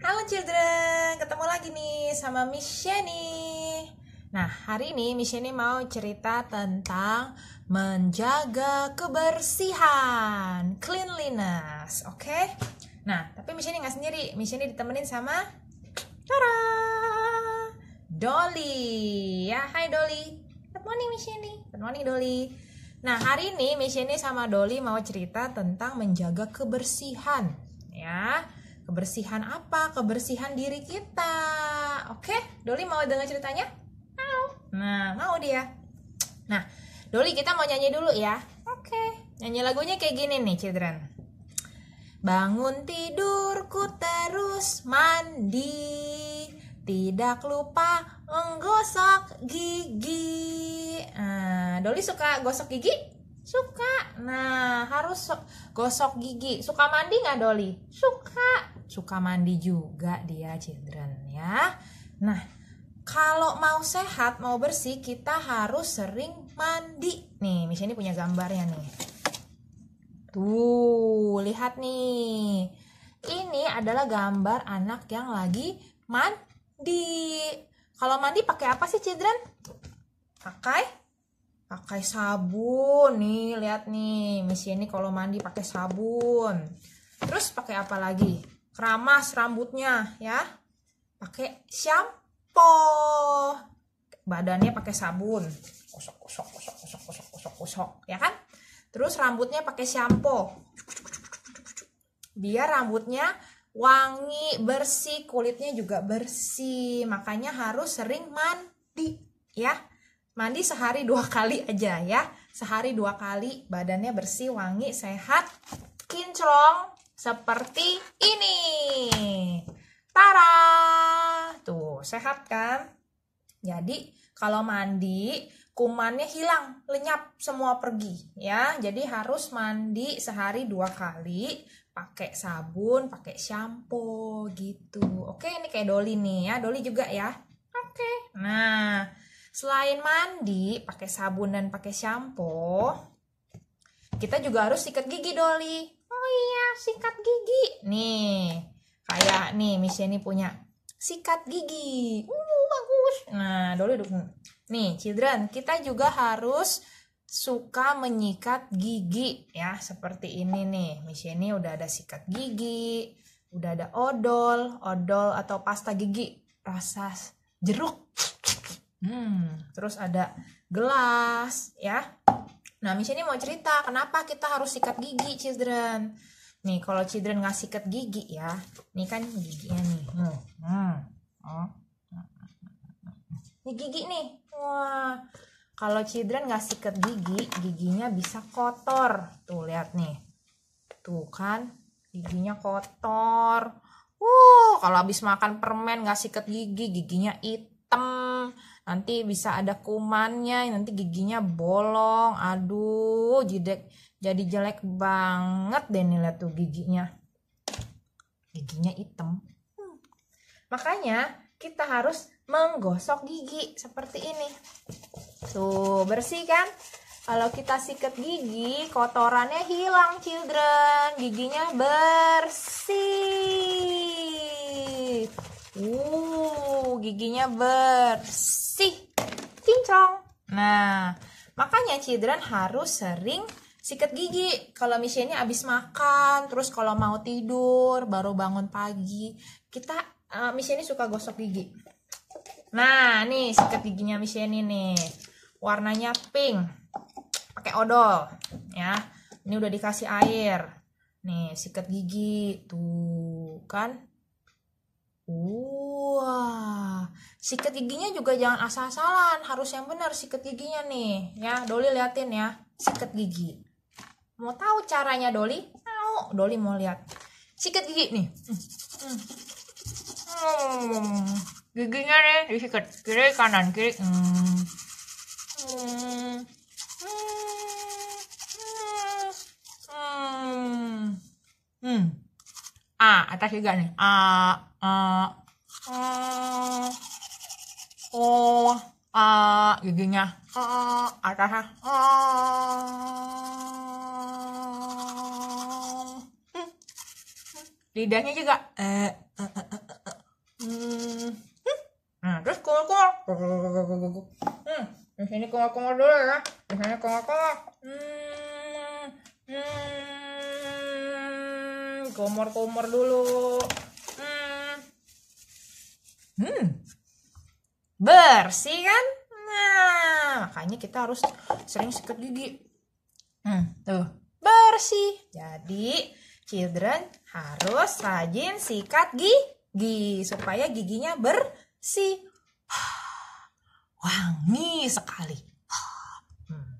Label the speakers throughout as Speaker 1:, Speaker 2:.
Speaker 1: Halo children, ketemu lagi nih sama Miss nih. Nah, hari ini Miss Jenny mau cerita tentang menjaga kebersihan, cleanliness, oke? Okay? Nah, tapi Miss Jenny nggak sendiri, Miss Jenny ditemenin sama Tara, Dolly. Ya, hai Dolly. Good morning Miss nih. Good morning Dolly. Nah, hari ini Miss Jenny sama Dolly mau cerita tentang menjaga kebersihan, ya Kebersihan apa? Kebersihan diri kita. Oke, Doli mau dengar ceritanya? Mau. Nah, mau dia. Nah, Doli kita mau nyanyi dulu ya. Oke. Nyanyi lagunya kayak gini nih, children. Bangun tidurku terus mandi. Tidak lupa menggosok gigi. Nah, Doli suka gosok gigi? Suka. Nah, harus gosok gigi. Suka mandi nggak Doli? Suka suka mandi juga dia children ya. Nah, kalau mau sehat, mau bersih, kita harus sering mandi. Nih, misalnya ini punya gambarnya nih. Tuh, lihat nih. Ini adalah gambar anak yang lagi mandi. Kalau mandi pakai apa sih, children Pakai pakai sabun nih lihat nih misi ini kalau mandi pakai sabun terus pakai apa lagi keramas rambutnya ya pakai shampoo badannya pakai sabun kosok kosok kosok kosok kosok kosok kosok ya kan terus rambutnya pakai shampoo biar rambutnya wangi bersih kulitnya juga bersih makanya harus sering mandi ya mandi sehari dua kali aja ya sehari dua kali badannya bersih wangi sehat kinclong seperti ini. Tara! Tuh, sehat kan? Jadi, kalau mandi, kumannya hilang, lenyap, semua pergi ya. Jadi harus mandi sehari dua kali, pakai sabun, pakai shampoo gitu. Oke, ini kayak Doli nih ya, Doli juga ya. Oke. Nah, selain mandi, pakai sabun dan pakai shampoo, kita juga harus sikat gigi Doli iya sikat gigi nih kayak nih Miss Jenny punya sikat gigi uh bagus nah dulu dulu nih children kita juga harus suka menyikat gigi ya seperti ini nih Miss Jenny udah ada sikat gigi udah ada odol odol atau pasta gigi rasa jeruk hmm terus ada gelas ya Nah, Miss ini mau cerita kenapa kita harus sikat gigi, children. Nih, kalau children nggak sikat gigi ya, nih kan giginya nih. Hmm. Oh. Ini gigi nih. Wah. Kalau children nggak sikat gigi, giginya bisa kotor. Tuh, lihat nih. Tuh kan, giginya kotor. wah kalau habis makan permen nggak sikat gigi, giginya hitam nanti bisa ada kumannya nanti giginya bolong aduh jadi jadi jelek banget deh nih lihat tuh giginya giginya hitam hmm. makanya kita harus menggosok gigi seperti ini tuh bersih kan kalau kita sikat gigi kotorannya hilang children giginya bersih uh giginya bersih kinclong. Nah, makanya children harus sering sikat gigi kalau misalnya habis makan terus kalau mau tidur baru bangun pagi kita uh, eh, misalnya suka gosok gigi nah nih sikat giginya misalnya nih warnanya pink pakai odol ya ini udah dikasih air nih sikat gigi tuh kan Wah, sikat giginya juga jangan asal-asalan, harus yang benar sikat giginya nih. Ya, Doli liatin ya, sikat gigi. Mau tahu caranya Doli? Mau, Doli mau lihat. Sikat gigi nih. Hmm. Giginya nih disikat kiri kanan kiri. Hmm. Hmm. Hmm. Hmm. Ah, atas juga nih. Ah a a o a giginya a atasnya a lidahnya juga e nah terus kumur kumur hmm di sini kumur kumur dulu ya di sini kumur kumur hmm hmm kumur kumur dulu bersih kan nah makanya kita harus sering sikat gigi hmm, tuh bersih jadi children harus rajin sikat gigi supaya giginya bersih wangi sekali hmm.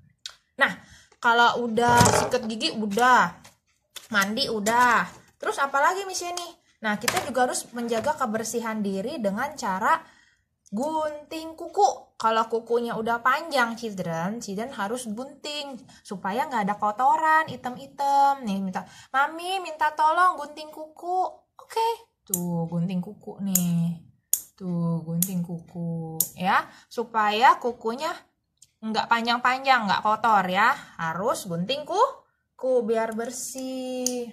Speaker 1: nah kalau udah sikat gigi udah mandi udah terus apalagi misalnya nih nah kita juga harus menjaga kebersihan diri dengan cara gunting kuku. Kalau kukunya udah panjang, children, children harus gunting supaya nggak ada kotoran item-item. Nih minta, mami minta tolong gunting kuku. Oke, okay. tuh gunting kuku nih. Tuh gunting kuku ya, supaya kukunya nggak panjang-panjang, nggak kotor ya. Harus gunting kuku biar bersih.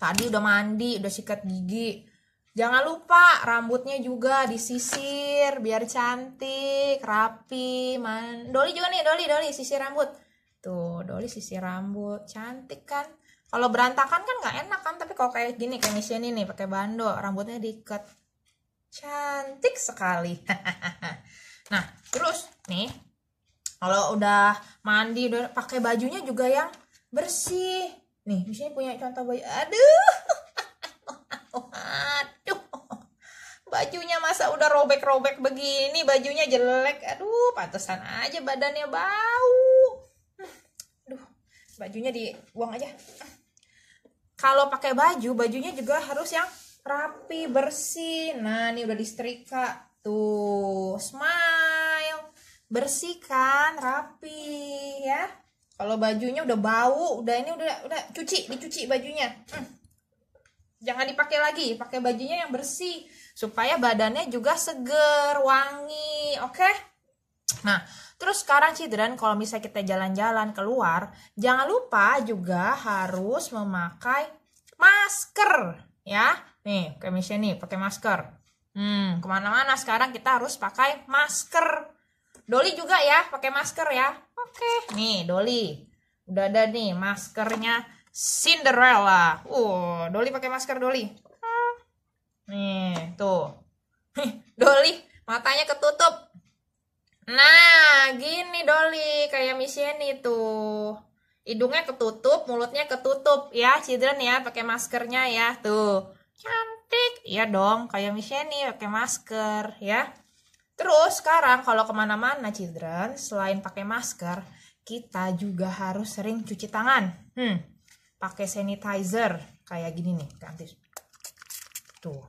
Speaker 1: Tadi udah mandi, udah sikat gigi. Jangan lupa rambutnya juga disisir biar cantik, rapi. Man. Doli juga nih, Doli, Doli sisir rambut. Tuh, Doli sisir rambut, cantik kan? Kalau berantakan kan nggak enak kan, tapi kalau kayak gini kayak misi ini nih pakai bando, rambutnya diikat. Cantik sekali. nah, terus nih kalau udah mandi udah pakai bajunya juga yang bersih. Nih, di sini punya contoh baju. Aduh. bajunya masa udah robek-robek begini bajunya jelek aduh pantesan aja badannya bau aduh bajunya dibuang aja kalau pakai baju bajunya juga harus yang rapi bersih nah ini udah disetrika tuh smile bersihkan rapi ya kalau bajunya udah bau udah ini udah udah cuci dicuci bajunya hmm jangan dipakai lagi pakai bajunya yang bersih supaya badannya juga seger wangi oke okay? nah terus sekarang children kalau misalnya kita jalan-jalan keluar jangan lupa juga harus memakai masker ya nih kayak misalnya nih pakai masker hmm kemana-mana sekarang kita harus pakai masker Doli juga ya pakai masker ya oke okay. nih Doli udah ada nih maskernya Cinderella. Uh, Doli pakai masker Doli. Ah. Nih, tuh. Doli, matanya ketutup. Nah, gini Doli, kayak Michelle tuh. Hidungnya ketutup, mulutnya ketutup ya, children ya, pakai maskernya ya, tuh. Cantik. iya dong, kayak Michelle pakai masker ya. Terus sekarang kalau kemana-mana children, selain pakai masker, kita juga harus sering cuci tangan. Hmm pakai sanitizer kayak gini nih ganti tuh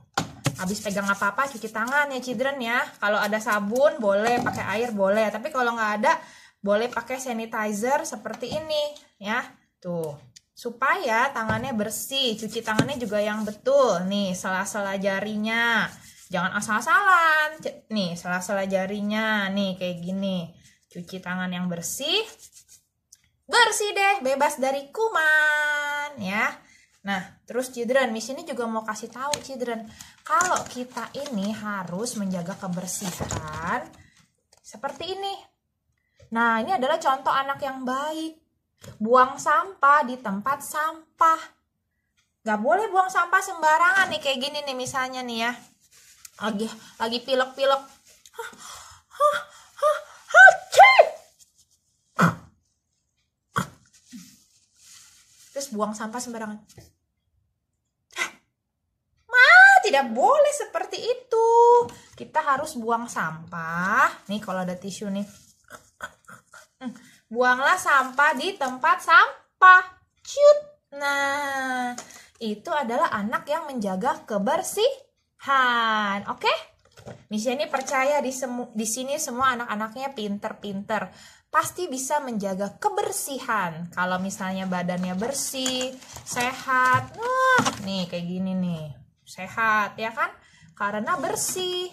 Speaker 1: habis pegang apa-apa cuci tangan ya children ya kalau ada sabun boleh pakai air boleh tapi kalau nggak ada boleh pakai sanitizer seperti ini ya tuh supaya tangannya bersih cuci tangannya juga yang betul nih salah-salah jarinya jangan asal-asalan nih salah-salah jarinya nih kayak gini cuci tangan yang bersih bersih deh, bebas dari kuman ya. Nah, terus children, di sini juga mau kasih tahu children, kalau kita ini harus menjaga kebersihan seperti ini. Nah, ini adalah contoh anak yang baik. Buang sampah di tempat sampah. Gak boleh buang sampah sembarangan nih kayak gini nih misalnya nih ya. Lagi lagi pilek-pilek. Hah, hah, hah, terus buang sampah sembarangan tidak boleh seperti itu. Kita harus buang sampah. Nih kalau ada tisu nih. Buanglah sampah di tempat sampah. Cut. Nah, itu adalah anak yang menjaga kebersihan. Oke? Okay? Misha ini percaya di, semu, di sini semua anak-anaknya pinter-pinter. Pasti bisa menjaga kebersihan. Kalau misalnya badannya bersih, sehat. Nah, nih kayak gini nih. Sehat, ya kan? Karena bersih.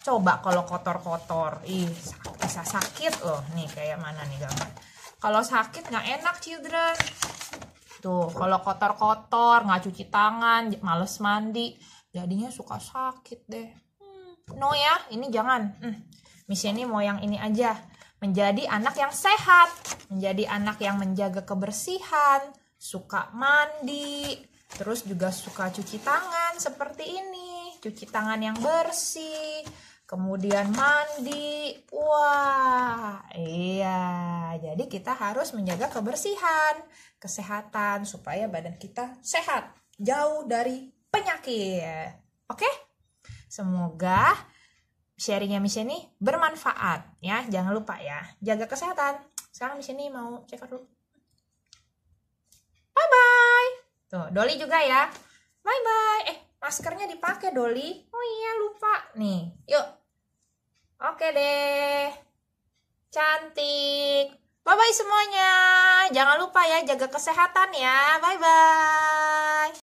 Speaker 1: Coba kalau kotor-kotor. Ih, bisa sakit loh. Nih kayak mana nih gambar. Kalau sakit nggak enak, children. Tuh, kalau kotor-kotor, nggak cuci tangan, males mandi. Jadinya suka sakit deh no ya ini jangan hmm. misi ini mau yang ini aja menjadi anak yang sehat menjadi anak yang menjaga kebersihan suka mandi terus juga suka cuci tangan seperti ini cuci tangan yang bersih kemudian mandi wah iya jadi kita harus menjaga kebersihan kesehatan supaya badan kita sehat jauh dari penyakit oke okay? Semoga sharingnya Miss ini bermanfaat ya. Jangan lupa ya, jaga kesehatan. Sekarang Miss ini mau check out dulu. Bye bye. Tuh, Doli juga ya. Bye bye. Eh, maskernya dipakai Doli. Oh iya, lupa. Nih, yuk. Oke deh. Cantik. Bye bye semuanya. Jangan lupa ya jaga kesehatan ya. Bye bye.